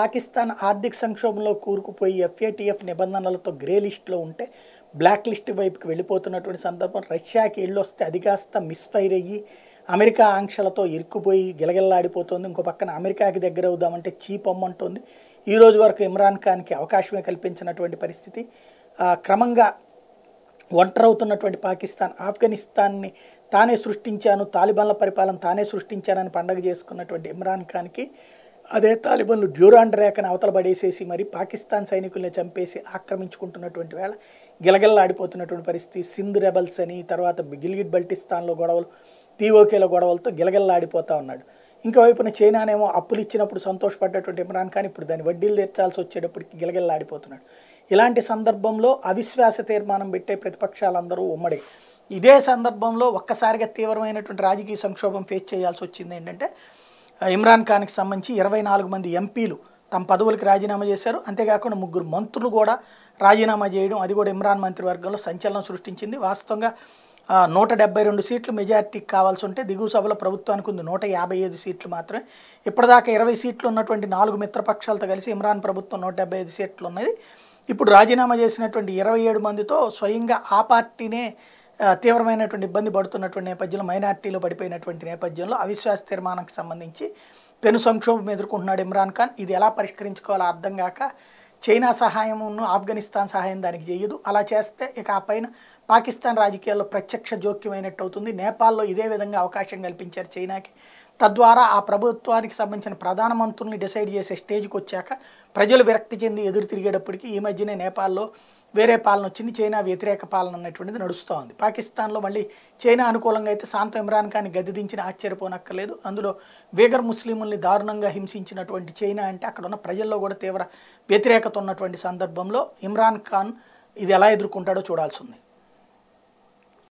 పాకిస్తాన్ ఆర్థిక సంక్షోభంలో కూరుకుపోయి FATF నిబంధనలతో grey లిస్ట్లో ఉంటే బ్లాక్ లిస్ట్ వైపుకి వెళ్ళిపోతున్నటువంటి సందర్భం రష్యాకి వెళ్ళొస్తే అది కాస్త మిస్ఫైర్ అయ్యి అమెరికా ఆంక్షలతో ఇరుక్కుపోయి గిలగిల్లాడిపోతుంది ఇంకో పక్కన అమెరికాకి దగ్గర అవుదామంటే చీప్ అమ్మంటుంది ఈ రోజు వరకు ఇమ్రాన్ ఖాన్కి అవకాశమే కల్పించినటువంటి పరిస్థితి క్రమంగా ఒంటరవుతున్నటువంటి పాకిస్తాన్ ఆఫ్ఘనిస్తాన్ని తానే సృష్టించాను తాలిబాన్ల పరిపాలన తానే సృష్టించానని పండగ చేసుకున్నటువంటి ఇమ్రాన్ ఖాన్కి అదే తాలిబన్లు డ్యూరాండ్ రేఖను అవతల పడేసేసి మరి పాకిస్తాన్ సైనికుల్ని చంపేసి ఆక్రమించుకుంటున్నటువంటి వేళ గిలగిల్లాడిపోతున్నటువంటి పరిస్థితి సింధ్ రెబల్స్ అని తర్వాత గిల్గిట్ బల్టిస్తాన్లో గొడవలు పీఓకేల గొడవలతో గిలగిల్లాడిపోతూ ఉన్నాడు ఇంకోవైపున చైనానేమో అప్పులు ఇచ్చినప్పుడు సంతోషపడ్డటువంటి ఇమ్రాన్ ఖాన్ ఇప్పుడు దాన్ని వడ్డీలు తీర్చాల్సి వచ్చేటప్పటికి గిలగిల్లాడిపోతున్నాడు ఇలాంటి సందర్భంలో అవిశ్వాస తీర్మానం పెట్టే ప్రతిపక్షాలందరూ ఉమ్మడి ఇదే సందర్భంలో ఒక్కసారిగా తీవ్రమైనటువంటి రాజకీయ సంక్షోభం ఫేస్ చేయాల్సి వచ్చింది ఏంటంటే ఇమ్రాన్ ఖాన్కి సంబంధించి ఇరవై నాలుగు మంది ఎంపీలు తమ పదవులకు రాజీనామా చేశారు అంతేకాకుండా ముగ్గురు మంత్రులు కూడా రాజీనామా చేయడం అది కూడా ఇమ్రాన్ మంత్రివర్గంలో సంచలనం సృష్టించింది వాస్తవంగా నూట డెబ్బై రెండు సీట్లు మెజార్టీకి కావాల్సి ఉంటే దిగువ సభలో ప్రభుత్వానికి ఉంది నూట యాభై ఐదు సీట్లు మాత్రమే ఇప్పటిదాకా ఇరవై సీట్లు ఉన్నటువంటి నాలుగు మిత్రపక్షాలతో కలిసి ఇమ్రాన్ ప్రభుత్వం నూట డెబ్బై ఐదు సీట్లు ఉన్నది ఇప్పుడు రాజీనామా చేసినటువంటి ఇరవై ఏడు మందితో స్వయంగా ఆ పార్టీనే తీవ్రమైనటువంటి ఇబ్బంది పడుతున్నటువంటి నేపథ్యంలో మైనార్టీలో పడిపోయినటువంటి నేపథ్యంలో అవిశ్వాస తీర్మానానికి సంబంధించి పెను సంక్షోభం ఎదుర్కొంటున్నాడు ఇమ్రాన్ ఖాన్ ఇది ఎలా పరిష్కరించుకోవాలో అర్థం కాక చైనా సహాయమును ఆఫ్ఘనిస్తాన్ సహాయం దానికి చేయదు అలా చేస్తే ఇక ఆ పైన పాకిస్తాన్ రాజకీయాల్లో ప్రత్యక్ష జోక్యమైనట్టు అవుతుంది నేపాల్లో ఇదే విధంగా అవకాశం కల్పించారు చైనాకి తద్వారా ఆ ప్రభుత్వానికి సంబంధించిన ప్రధానమంత్రుల్ని డిసైడ్ చేసే స్టేజ్కి వచ్చాక ప్రజలు విరక్తి చెంది ఎదురు తిరిగేటప్పటికీ ఈ మధ్యనే నేపాల్లో వేరే పాలన వచ్చింది చైనా వ్యతిరేక పాలన అన్నటువంటిది నడుస్తూ ఉంది పాకిస్తాన్లో మళ్ళీ చైనా అనుకూలంగా అయితే శాంతం ఇమ్రాన్ ఖాన్ని గద్దెదించిన ఆశ్చర్యపోనక్కర్లేదు అందులో వేగర్ ముస్లింల్ని దారుణంగా హింసించినటువంటి చైనా అంటే అక్కడ ఉన్న ప్రజల్లో కూడా తీవ్ర వ్యతిరేకత ఉన్నటువంటి సందర్భంలో ఇమ్రాన్ ఖాన్ ఇది ఎలా ఎదుర్కొంటాడో చూడాల్సి ఉంది